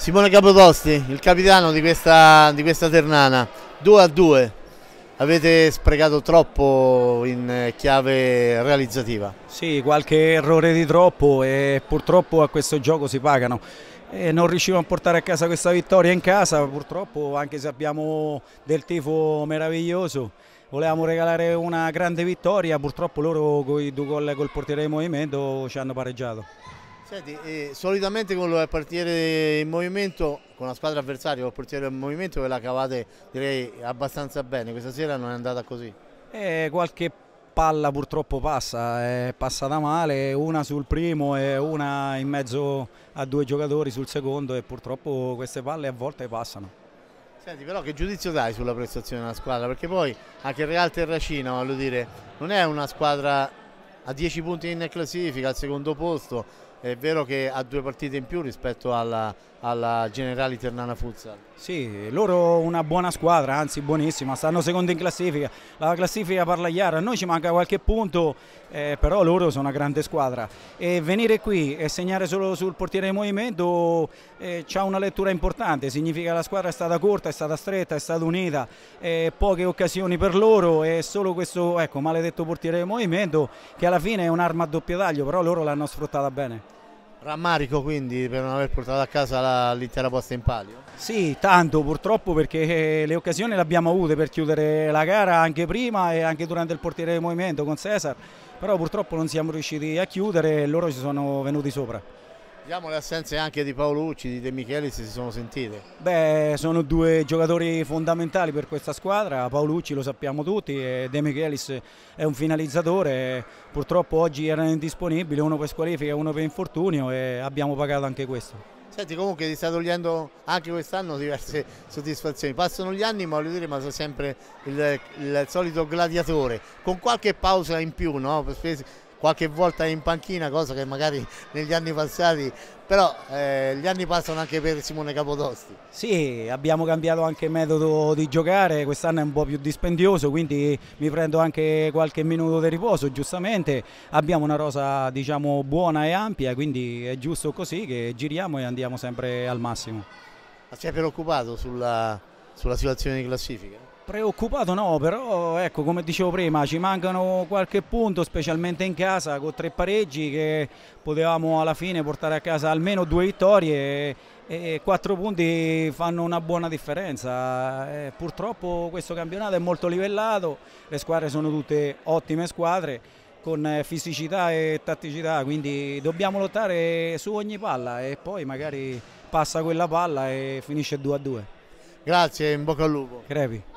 Simone Capotosti, il capitano di questa, di questa Ternana, 2 a 2. Avete sprecato troppo in chiave realizzativa. Sì, qualche errore di troppo e purtroppo a questo gioco si pagano. E non riusciamo a portare a casa questa vittoria in casa, purtroppo anche se abbiamo del tifo meraviglioso volevamo regalare una grande vittoria, purtroppo loro con i due gol col portiere di movimento ci hanno pareggiato. Senti, eh, solitamente con il portiere in movimento, con la squadra avversaria, con il portiere in movimento ve la cavate direi abbastanza bene, questa sera non è andata così. Eh, qualche palla purtroppo passa, è passata male, una sul primo e una in mezzo a due giocatori sul secondo e purtroppo queste palle a volte passano. Senti, però che giudizio dai sulla prestazione della squadra? Perché poi anche il Real Terracina, voglio dire, non è una squadra a 10 punti in classifica, al secondo posto, è vero che ha due partite in più rispetto alla, alla Generali Ternana Futsal. Sì, loro una buona squadra, anzi buonissima, stanno secondo in classifica, la classifica parla chiara, a noi ci manca qualche punto, eh, però loro sono una grande squadra e venire qui e segnare solo sul portiere di movimento eh, ha una lettura importante, significa che la squadra è stata corta, è stata stretta, è stata unita, eh, poche occasioni per loro e solo questo ecco, maledetto portiere di movimento che alla fine è un'arma a doppio taglio, però loro l'hanno sfruttata bene. Rammarico quindi per non aver portato a casa l'intera posta in palio? Sì, tanto purtroppo perché eh, le occasioni le abbiamo avute per chiudere la gara anche prima e anche durante il portiere di movimento con Cesar, però purtroppo non siamo riusciti a chiudere e loro ci sono venuti sopra. Vediamo le assenze anche di Paolucci, di De Micheli se si sono sentite. Beh, sono due giocatori fondamentali per questa squadra, Paolucci lo sappiamo tutti, e De Michelis è un finalizzatore, purtroppo oggi erano indisponibili, uno per squalifica e uno per infortunio e abbiamo pagato anche questo. Senti, comunque ti sta togliendo anche quest'anno diverse soddisfazioni. Passano gli anni, ma voglio dire, ma sei sempre il, il solito gladiatore, con qualche pausa in più, no? qualche volta in panchina, cosa che magari negli anni passati, però eh, gli anni passano anche per Simone Capodosti. Sì, abbiamo cambiato anche metodo di giocare, quest'anno è un po' più dispendioso, quindi mi prendo anche qualche minuto di riposo, giustamente abbiamo una rosa diciamo buona e ampia, quindi è giusto così che giriamo e andiamo sempre al massimo. Ma si è preoccupato sulla, sulla situazione di classifica? Preoccupato no, però ecco come dicevo prima ci mancano qualche punto specialmente in casa con tre pareggi che potevamo alla fine portare a casa almeno due vittorie e, quattro punti fanno una buona differenza. E eh, purtroppo questo campionato è molto livellato, le squadre sono tutte ottime squadre con eh, fisicità e tatticità, quindi dobbiamo lottare su ogni palla e poi magari passa quella palla e finisce 2 a 2. Grazie, in bocca al lupo. Crepi.